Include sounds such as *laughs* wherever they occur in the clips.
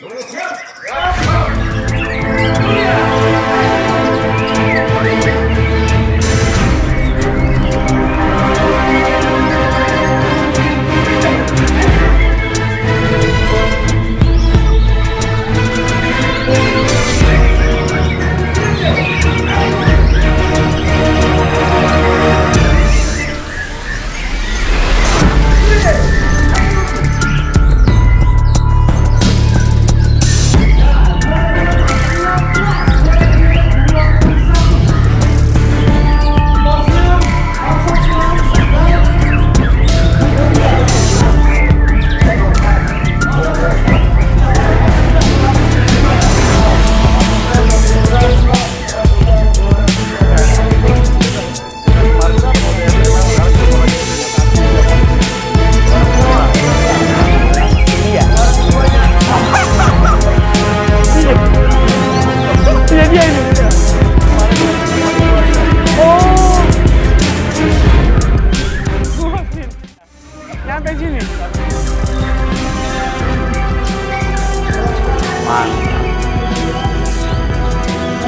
Vamos lá!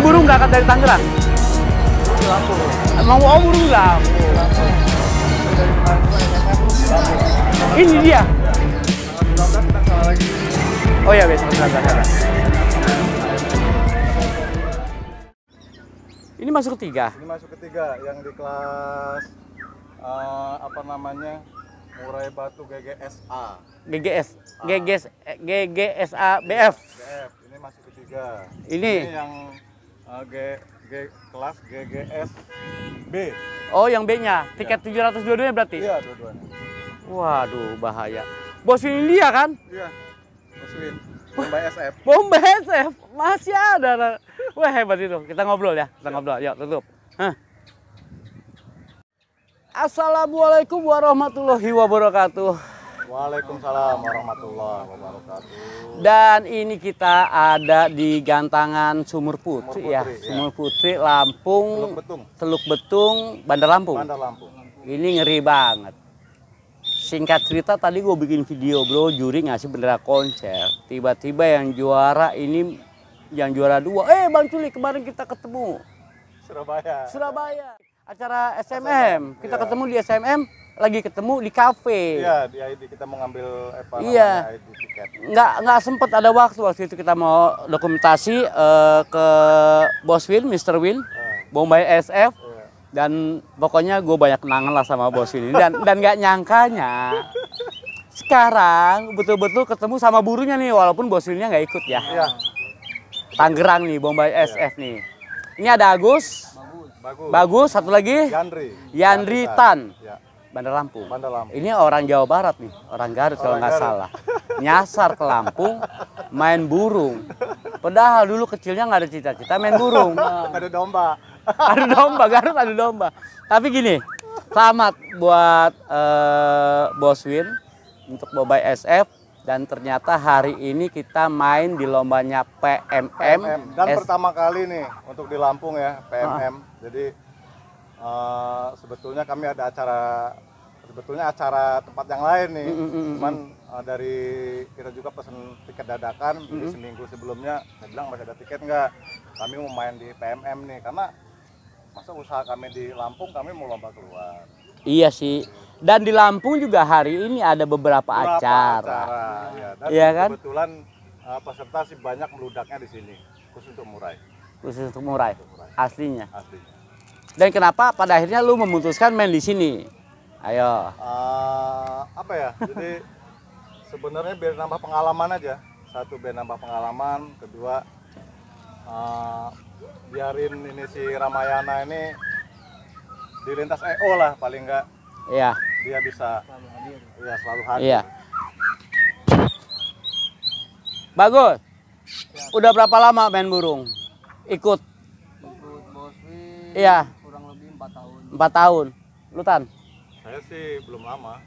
Ini burung berangkat dari Tangerang. Lampung. Emang burung Lampung. Ini dia. Oh ya besok berangkat Ini masuk ketiga. Ini masuk ketiga yang di kelas uh, apa namanya Murai Batu GGSA. GGS, ah. GGS, eh, GGSA BF. BF. Ini masuk ketiga. Ini, ini yang G, G kelas GGS B. Oh, yang B-nya. Tiket ya. 722-nya berarti? Iya, dua-duanya. Waduh, bahaya. Bos India kan? Iya. Bos Win. Bombay SF. *laughs* Bombay SF. Masih ada. Wah, hebat itu. Kita ngobrol ya. Kita ya. ngobrol. Yuk, tutup. Hah. Assalamualaikum warahmatullahi wabarakatuh. Waalaikumsalam warahmatullahi wabarakatuh. Dan ini kita ada di Gantangan Sumur Putri, Sumur ya. Putri ya. ya. Sumur Putri Lampung. Teluk Betung. Teluk Betung, Bandar Lampung. Bandar Lampung. Ini ngeri banget. Singkat cerita tadi gue bikin video bro, juri ngasih bendera konser. Tiba-tiba yang juara ini, yang juara dua. Eh Bang Culi kemarin kita ketemu. Surabaya. Surabaya. Acara SMM. SMM. Kita yeah. ketemu di SMM lagi ketemu di kafe. Iya, di ID kita mau ngambil eh, apa iya. ID tiket. Nggak nggak sempat ada waktu waktu itu kita mau dokumentasi uh, ke Bos Win, Mr. Win, uh. Bombay SF. Uh. Iya. Dan pokoknya gue banyak kenangan lah sama Bos Win dan dan nggak nyangkanya sekarang betul-betul ketemu sama burunya nih walaupun Bos Winnya nggak ikut ya. Iya. Tangerang nih, Bombay yeah. SF nih. Ini ada Agus. Bagus. Bagus. Satu lagi. Yandri. Yandri Tan. Yeah. Bandar Lampung. Bandar Lampung. Ini orang Jawa Barat nih, orang Garut orang kalau nggak salah. Nyasar ke Lampung, main burung. Padahal dulu kecilnya nggak ada cita-cita main burung. *laughs* Ada domba. *laughs* Ada domba, Garut ada domba. Tapi gini, selamat buat uh, Win untuk Bobai SF dan ternyata hari ini kita main di lombanya PMM. PMM. Dan S pertama kali nih untuk di Lampung ya PMM. Ah. Jadi uh, sebetulnya kami ada acara sebetulnya acara tempat yang lain nih mm -hmm. cuman uh, dari kita juga pesen tiket dadakan mm -hmm. di seminggu sebelumnya saya bilang masih ada tiket nggak kami mau main di PMM nih karena masa usaha kami di Lampung kami mau lomba keluar iya sih dan di Lampung juga hari ini ada beberapa, beberapa acara, acara. Ya, dan iya kan kebetulan uh, peserta sih banyak meludaknya di sini khusus untuk murai khusus untuk murai, untuk murai. aslinya aslinya dan kenapa pada akhirnya lu memutuskan main di sini? Ayo. Uh, apa ya? Jadi sebenarnya biar nambah pengalaman aja. Satu biar nambah pengalaman, kedua uh, biarin ini si Ramayana ini di lintas EO lah paling enggak. Iya. Dia bisa selalu hadir. Iya, selalu hadir. Iya. Bagus. Ya. Udah berapa lama main burung? Ikut. Ikut Iya. 4 tahun. 4 tahun. Lu Tan? Saya sih belum lama.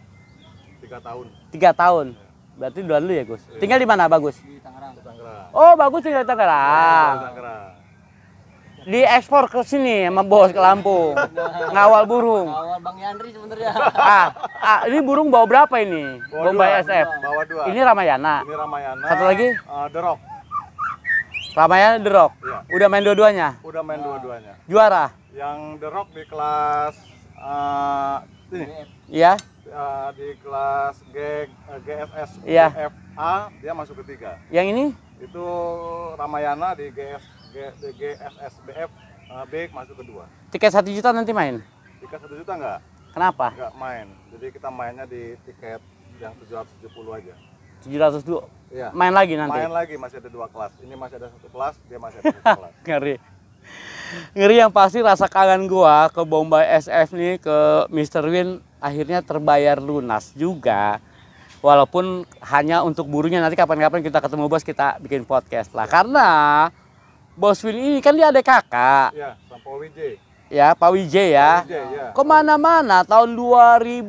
3 tahun. 3 tahun. Ya. Berarti duluan lu ya, Gus. Ya. Tinggal di mana, Bagus? Di Tangerang. Tangerang. Oh, Bagus tinggal di Tangerang. Ya, Tangerang. Di ekspor ke sini sama bos ke Lampung. Ngawal burung. Ngawal Bang Yandri sebenarnya. *laughs* Ah, ah, ini burung bawa berapa ini? Bawa, dua, SF. Bawa dua. Ini Ramayana. Ini Ramayana. Satu lagi? Uh, The Rock. Ramayana The Rock. Iya. Udah main dua-duanya? Udah main dua-duanya. Juara? yang The Rock di kelas uh, ini. Iya. Uh, di kelas G, uh, eh, GFS yeah. GFA dia masuk ketiga. Yang ini? Itu Ramayana di GS G, di BF uh, B masuk kedua. Tiket satu juta nanti main? Tiket satu juta enggak? Kenapa? Enggak main. Jadi kita mainnya di tiket yang puluh aja. Tujuh ratus Iya. Main lagi nanti. Main lagi masih ada dua kelas. Ini masih ada satu kelas, dia masih ada satu *laughs* kelas. Ngeri ngeri yang pasti rasa kangen gua ke Bombay SF nih ke Mr. Win akhirnya terbayar lunas juga walaupun hanya untuk burunya nanti kapan-kapan kita ketemu bos kita bikin podcast lah iya. karena bos Win ini kan dia ada kakak ya sama Wijay ya Pak Wijay ya, Pak ya. kemana-mana tahun 2000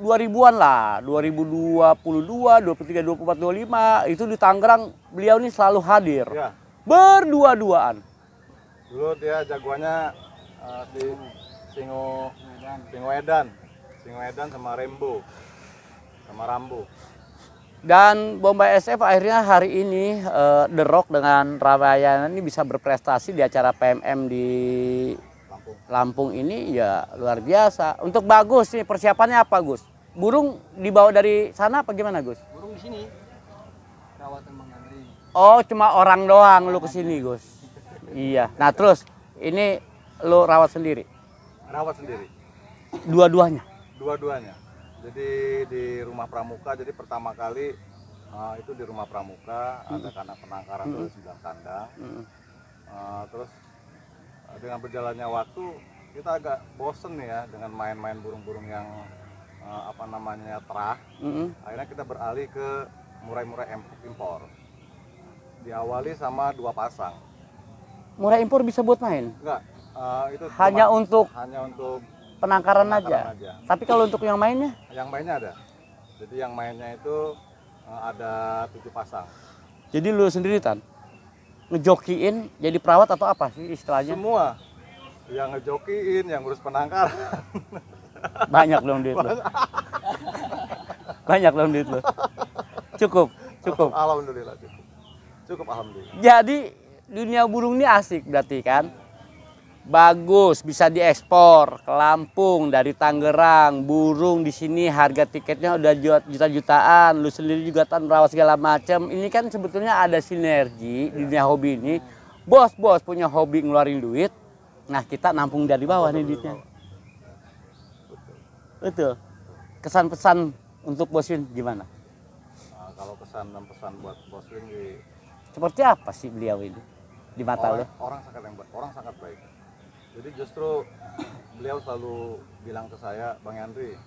2000-an lah 2022 23 24 25 itu di Tangerang beliau ini selalu hadir ya. berdua-duaan dulu dia jagoannya uh, di Singo Singo Edan Singo Edan sama Rembo sama Rambo dan Bombay SF akhirnya hari ini uh, The Rock dengan Ramayana ini bisa berprestasi di acara PMM di Lampung. Lampung ini ya luar biasa. Untuk bagus nih persiapannya apa Gus? Burung dibawa dari sana apa gimana Gus? Burung di sini. Rawat Oh cuma orang doang lu kesini Gus? Iya. Nah terus ini lo rawat sendiri? Rawat sendiri. Dua-duanya. Dua-duanya. Jadi di rumah pramuka. Jadi pertama kali uh, itu di rumah pramuka hmm. ada karena penangkaran hmm. terus sudah kandang. Hmm. Uh, terus eh, dengan berjalannya waktu kita agak bosen ya dengan main-main burung-burung yang uh, apa namanya terah. Hmm. Akhirnya kita beralih ke murai-murai impor. Diawali sama dua pasang murah impor bisa buat main? Enggak. Uh, itu hanya untuk hanya untuk penangkaran, penangkaran aja. aja. Tapi kalau untuk yang mainnya? Yang mainnya ada. Jadi yang mainnya itu uh, ada tujuh pasang. Jadi lu sendiri tan ngejokiin jadi perawat atau apa sih istilahnya? Semua. Yang ngejokiin, yang ngurus penangkaran. *laughs* Banyak dong duit lu. *laughs* Banyak dong duit lu. Cukup, cukup. Alhamdulillah cukup. Cukup alhamdulillah. Jadi dunia burung ini asik berarti kan bagus bisa diekspor ke Lampung dari Tangerang burung di sini harga tiketnya udah juta-jutaan lu sendiri juga tan merawat segala macam ini kan sebetulnya ada sinergi ya. dunia hobi ini bos-bos punya hobi ngeluarin duit nah kita nampung dari bawah nih duitnya betul kesan-pesan untuk Boswin gimana nah, kalau kesan dan pesan buat Boswin di... seperti apa sih beliau ini di mata orang, lo? Orang sangat yang orang sangat baik. Jadi justru beliau selalu bilang ke saya, Bang Yandri,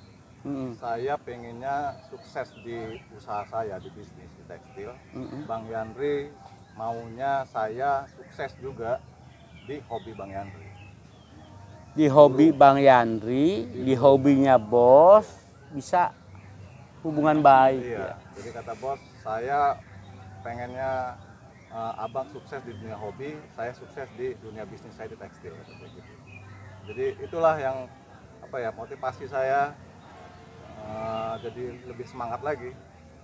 hmm Saya pengennya sukses di usaha saya di bisnis di tekstil. Mm-hmm. Bang Yandri maunya saya sukses juga di hobi Bang Yandri. Di hobi Dulu. Bang Yandri, di, di hobinya bos bisa hubungan baik. Iya. Ya. Jadi kata bos, saya pengennya uh, abang sukses di dunia hobi, saya sukses di dunia bisnis saya di tekstil. Gitu. Jadi itulah yang apa ya motivasi saya uh, jadi lebih semangat lagi.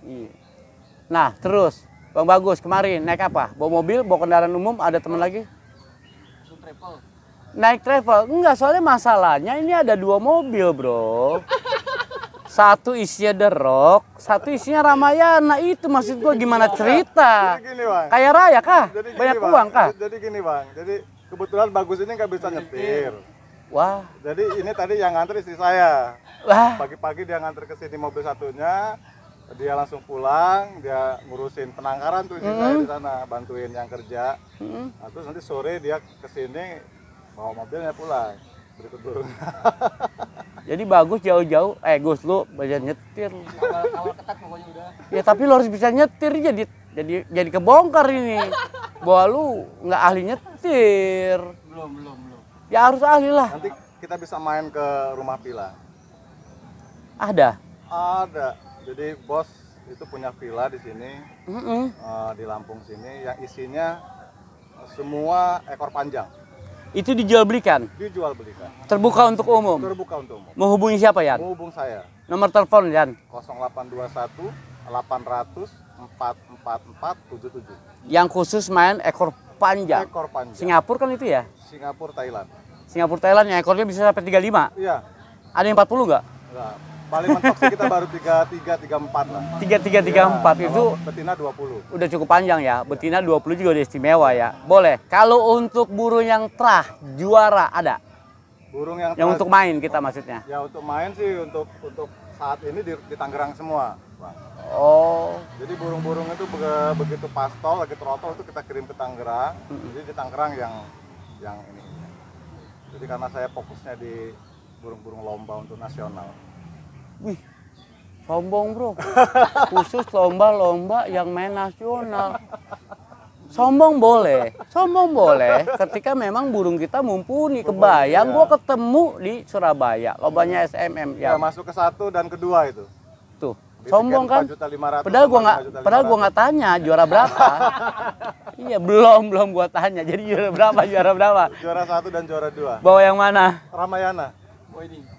Hmm. Nah terus Bang Bagus kemarin naik apa? Bawa mobil, bawa kendaraan umum, ada teman lagi? Travel. Naik travel? Enggak, soalnya masalahnya ini ada dua mobil bro. *laughs* satu isinya The Rock, satu isinya Ramayana. Itu maksud gua gimana cerita? Jadi gini, Bang. kayak raya kah? Jadi gini, Banyak uang kah? Jadi, gini, Bang. Jadi kebetulan bagus ini nggak bisa nyetir. Wah. Jadi ini tadi yang ngantri istri saya. Wah. Pagi-pagi dia ngantri ke sini mobil satunya, dia langsung pulang, dia ngurusin penangkaran tuh istri -hmm. di sana, bantuin yang kerja. -hmm. nah, terus nanti sore dia ke sini bawa mobilnya pulang. Berikut dulu. *laughs* Jadi bagus jauh-jauh. Eh Gus lu belajar nyetir. Awal, ketat pokoknya udah. Ya tapi lu harus bisa nyetir jadi jadi jadi kebongkar ini. Bahwa lu nggak ahli nyetir. Belum belum belum. Ya harus ahli lah. Nanti kita bisa main ke rumah Pila. Ada. Ada. Jadi bos itu punya villa di sini mm -hmm. di Lampung sini yang isinya semua ekor panjang. Itu dijual belikan? Dijual belikan. Terbuka untuk umum? Terbuka untuk umum. Menghubungi siapa, Yan? Menghubung saya. Nomor telepon, Yan? 0821 800 444477. Yang khusus main ekor panjang. Ekor panjang. Singapura kan itu ya? Singapura Thailand. Singapura Thailand yang ekornya bisa sampai 35? Iya. Ada yang 40 nggak? Nggak paling mentok sih kita baru tiga tiga tiga empat lah tiga tiga tiga iya, empat itu betina 20 udah cukup panjang ya betina 20 juga udah istimewa ya boleh kalau untuk burung yang terah juara ada burung yang terah, yang untuk main kita maksudnya ya untuk main sih untuk untuk saat ini di, di Tangerang semua bang oh jadi burung-burung itu begitu pastol lagi trotol itu kita kirim ke Tangerang jadi di Tangerang yang yang ini jadi karena saya fokusnya di burung-burung lomba untuk nasional Wih, sombong bro. *laughs* Khusus lomba-lomba yang main nasional. Sombong boleh, sombong boleh. Ketika memang burung kita mumpuni, kebayang iya. gue ketemu di Surabaya, lombanya iya. SMM ya. Iya, masuk ke satu dan kedua itu. Tuh, sombong kan? Padahal gue nggak, padahal gua nggak tanya juara berapa. *laughs* iya belum belum gue tanya. Jadi juara berapa? Juara berapa? Juara satu dan juara dua. Bawa yang mana? Ramayana. Oh ini.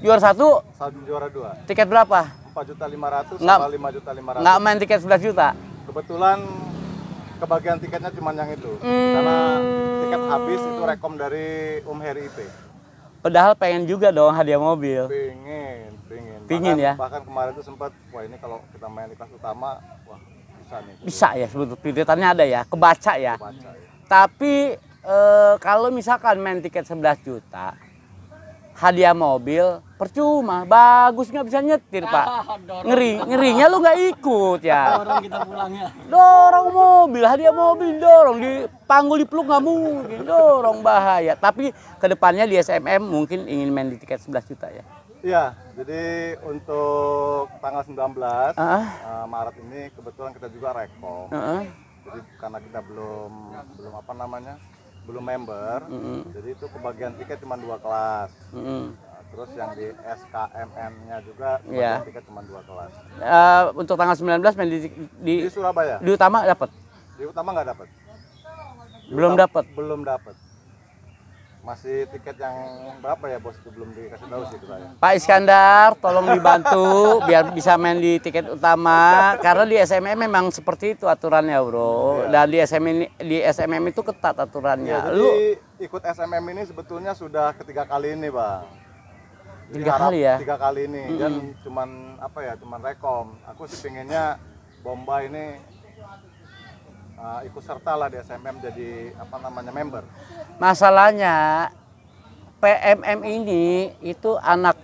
Juara satu? Juara dua. Tiket berapa? Empat juta lima ratus nggak lima juta lima ratus. Nggak main tiket sebelas juta? Kebetulan kebagian tiketnya cuma yang itu. Hmm. Karena tiket habis itu rekom dari Um Heri IP. Padahal pengen juga dong hadiah mobil. Pengen, pengen. Pingin ya. Bahkan kemarin tuh sempat, wah ini kalau kita main di kelas utama, wah bisa nih. Bisa ya, sebetulnya ada ya, kebaca ya. Kebaca, ya. Tapi e, kalau misalkan main tiket 11 juta, hadiah mobil percuma bagus nggak bisa nyetir pak ah, ngeri ngerinya lu nggak ikut ya dorong kita pulangnya dorong mobil hadiah mobil dorong di panggul di peluk nggak mungkin dorong bahaya tapi kedepannya di SMM mungkin ingin main di tiket 11 juta ya Iya, jadi untuk tanggal 19 uh -uh. Uh, Maret ini kebetulan kita juga rekom. Uh -huh. Jadi karena kita belum belum apa namanya belum member mm -hmm. jadi itu kebagian tiket cuma dua kelas mm -hmm. Nah, terus yang di SKMM nya juga kebagian yeah. tiket cuma dua kelas uh, untuk tanggal 19 main di, di, di Surabaya di utama dapat di utama nggak dapat belum dapat belum dapat masih tiket yang berapa ya bos belum dikasih tahu sih saya. Pak Iskandar tolong dibantu biar bisa main di tiket utama karena di SMM memang seperti itu aturannya bro ya. dan di SMM ini di SMM itu ketat aturannya ya, jadi Lu... ikut SMM ini sebetulnya sudah ketiga kali ini bang jadi tiga kali ya tiga kali ini mm -hmm. dan cuman apa ya cuman rekom aku sih pengennya bomba ini uh, ikut serta lah di SMM jadi apa namanya member. Masalahnya PMM ini itu anak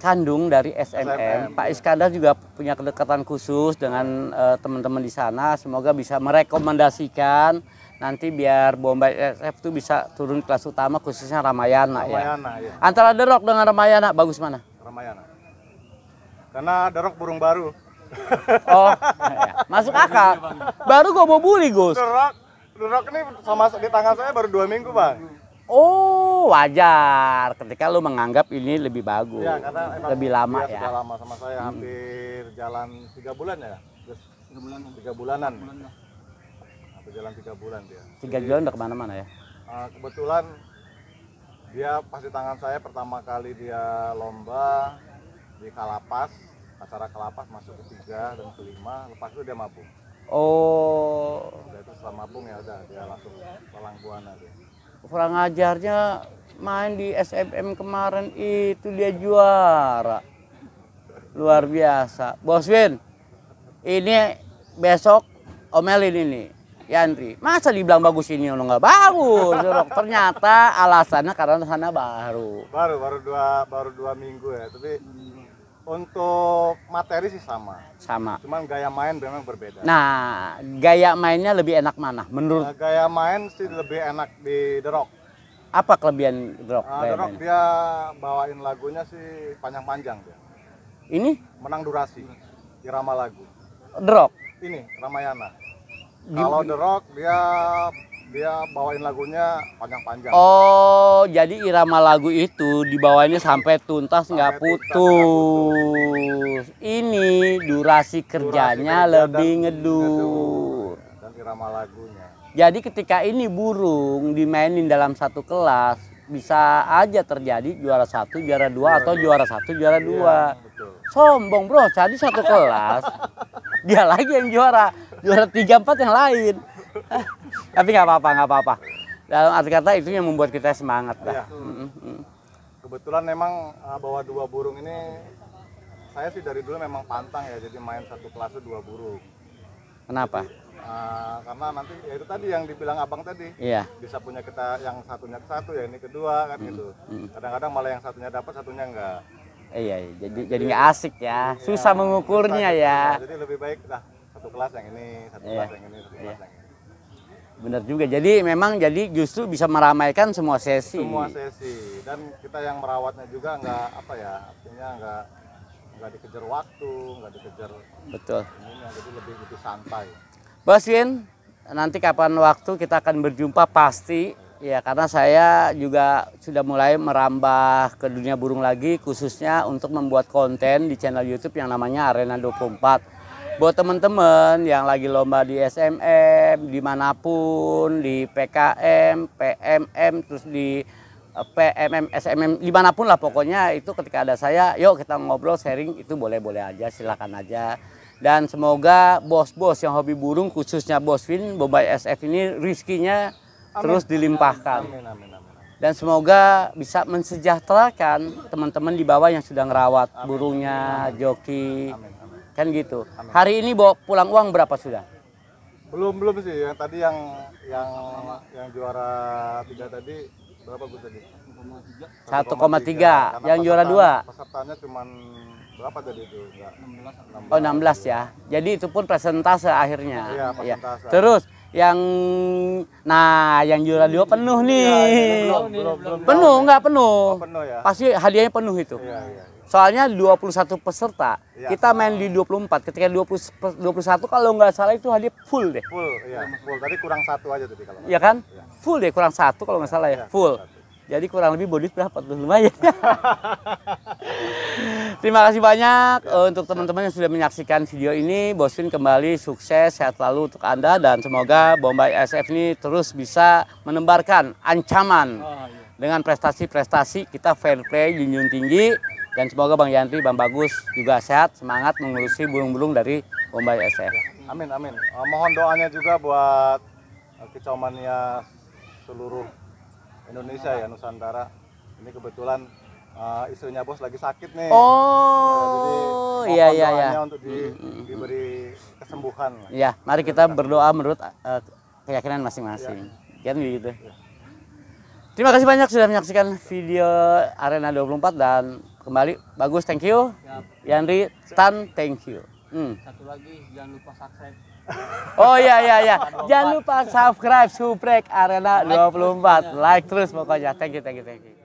kandung dari SMM. SMM. Pak ya. Iskandar juga punya kedekatan khusus dengan uh, teman-teman di sana. Semoga bisa merekomendasikan nanti biar Bombay SF itu bisa turun kelas utama khususnya Ramayana, ya. Ramayana ya. ya. Antara Derok dengan Ramayana bagus mana? Ramayana. Karena Derok burung baru oh, iya. masuk akal. Baru gue mau bully Gus. The Rock ini sama di tangan saya baru dua minggu bang. Oh, wajar ketika lu menganggap ini lebih bagus, ya, karena lebih lama ya. Sudah lama sama saya, hmm. hampir jalan tiga bulan ya, tiga bulanan, tiga bulanan. Tiga ya. Hampir jalan tiga bulan dia. Tiga bulan udah kemana-mana ya? Eh, kebetulan dia pasti tangan saya pertama kali dia lomba di Kalapas acara kelapas masuk ketiga dan kelima lepas itu dia mabung oh udah itu selama mabung ya udah dia langsung lelang buana dia kurang ajarnya main di SMM kemarin itu dia juara luar biasa bos Win ini besok omelin ini Yantri masa dibilang bagus ini lo nggak bagus *laughs* ternyata alasannya karena sana baru baru baru dua baru dua minggu ya tapi untuk materi sih sama. Sama. Cuman gaya main memang berbeda. Nah, gaya mainnya lebih enak mana? Menurut nah, gaya main sih lebih enak di The Rock. Apa kelebihan The Rock? Uh, The Rock dia bawain lagunya sih panjang-panjang dia. Ini? Menang durasi. Irama lagu. The Rock. Ini Ramayana. Kalau The Rock dia dia bawain lagunya panjang-panjang. Oh, jadi irama lagu itu dibawainnya sampai tuntas nggak putus. Ini durasi kerjanya durasi lebih ngedur. Dan irama lagunya. Jadi ketika ini burung dimainin dalam satu kelas, bisa aja terjadi juara satu, juara dua, atau juara satu, juara iya, dua. Sombong bro, jadi satu kelas, *laughs* dia lagi yang juara, juara tiga empat yang lain. Tapi nggak apa-apa, nggak apa-apa. Dalam arti kata itu yang membuat kita semangat lah. Ya. Kebetulan memang eh, bawa dua burung ini saya sih dari dulu memang pantang ya jadi main satu kelas dua burung. Kenapa? Jadi, uh, karena nanti ya itu tadi yang dibilang abang tadi iya. bisa punya kita yang satunya ke satu ya ini kedua kan gitu kadang-kadang malah yang satunya dapat satunya enggak iya, iya. jadi jadi nggak asik ya iya, susah iya, mengukurnya susah, ya. ya jadi lebih baik lah satu kelas yang ini satu iya. kelas yang ini satu iya. kelas yang ini Benar juga. Jadi memang jadi justru bisa meramaikan semua sesi. Semua sesi dan kita yang merawatnya juga nggak apa ya artinya nggak nggak dikejar waktu, nggak dikejar. Betul. Ininya, jadi lebih lebih santai. Boskin, nanti kapan waktu kita akan berjumpa pasti ya karena saya juga sudah mulai merambah ke dunia burung lagi khususnya untuk membuat konten di channel YouTube yang namanya Arena 24 buat teman-teman yang lagi lomba di SMM, dimanapun, di PKM, PMM, terus di eh, PMM, SMM, dimanapun lah pokoknya itu ketika ada saya, yuk kita ngobrol sharing itu boleh-boleh aja, silakan aja. Dan semoga bos-bos yang hobi burung, khususnya bos Vin, Bombay SF ini rizkinya terus dilimpahkan. Amin, amin, amin, Dan semoga bisa mensejahterakan teman-teman di bawah yang sudah ngerawat amin, burungnya, joki kan gitu Amin. hari ini bawa pulang uang berapa sudah belum belum sih yang tadi yang yang yang juara tiga tadi berapa gue tadi 1,3 yang juara dua pesertanya cuma berapa tadi itu enggak 16 oh 16 ya jadi itu pun presentase akhirnya iya, iya. presentase. Ya. terus yang nah yang juara dua penuh iya, iya, nih ya, belum, belum, belum, penuh nggak penuh, oh, penuh ya? pasti hadiahnya penuh itu ya, ya. Soalnya 21 peserta, ya. kita main di 24. Ketika 20 21 kalau nggak salah itu hadiah full deh. Full, iya, full. Tadi kurang satu aja tadi kalau. Iya kan? Ya. Full deh, kurang satu kalau nggak salah ya, ya full. Jadi kurang lebih body berapa tuh lumayan. *laughs* Terima kasih banyak ya. untuk teman-teman yang sudah menyaksikan video ini. bosin kembali sukses sehat selalu untuk Anda dan semoga Bombay SF ini terus bisa menembarkan ancaman oh, iya. dengan prestasi-prestasi kita fair play junjung tinggi dan semoga Bang Yanti, Bang Bagus juga sehat, semangat mengurusi burung-burung dari Bombay SF. Amin, amin. Eh, mohon doanya juga buat uh, kicaumannya seluruh Indonesia ya, Nusantara. Ini kebetulan uh, istrinya bos lagi sakit nih. Oh, eh, iya, iya iya iya. untuk di, mm, mm, mm. diberi kesembuhan. Iya, mari kita berdoa menurut uh, keyakinan masing-masing. Ya. Kan gitu. Ya. Terima kasih banyak sudah menyaksikan video Arena 24 dan kembali bagus thank you Siap. Yandri Tan thank you hmm. satu lagi jangan lupa subscribe *laughs* Oh iya iya iya. Jangan lupa subscribe Suprek Arena 24. Like terus pokoknya. Thank you thank you thank you.